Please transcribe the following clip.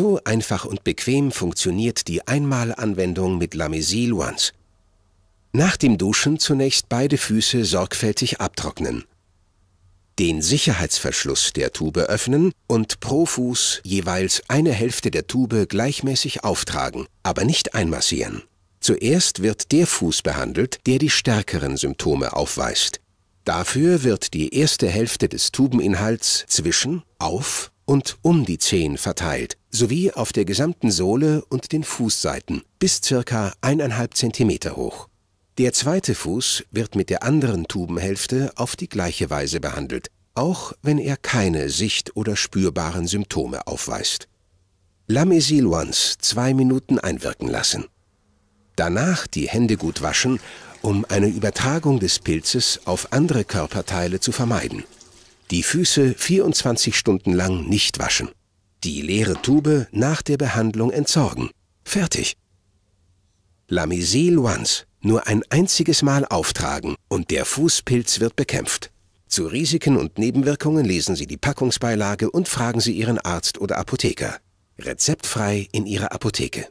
So einfach und bequem funktioniert die Einmalanwendung mit Lamesil Once. Nach dem Duschen zunächst beide Füße sorgfältig abtrocknen. Den Sicherheitsverschluss der Tube öffnen und pro Fuß jeweils eine Hälfte der Tube gleichmäßig auftragen, aber nicht einmassieren. Zuerst wird der Fuß behandelt, der die stärkeren Symptome aufweist. Dafür wird die erste Hälfte des Tubeninhalts zwischen, auf und um die Zehen verteilt sowie auf der gesamten Sohle und den Fußseiten bis ca. 1,5 cm hoch. Der zweite Fuß wird mit der anderen Tubenhälfte auf die gleiche Weise behandelt, auch wenn er keine sicht- oder spürbaren Symptome aufweist. Lamesil once zwei Minuten einwirken lassen. Danach die Hände gut waschen, um eine Übertragung des Pilzes auf andere Körperteile zu vermeiden. Die Füße 24 Stunden lang nicht waschen. Die leere Tube nach der Behandlung entsorgen. Fertig. Lamisil once. Nur ein einziges Mal auftragen und der Fußpilz wird bekämpft. Zu Risiken und Nebenwirkungen lesen Sie die Packungsbeilage und fragen Sie Ihren Arzt oder Apotheker. Rezeptfrei in Ihrer Apotheke.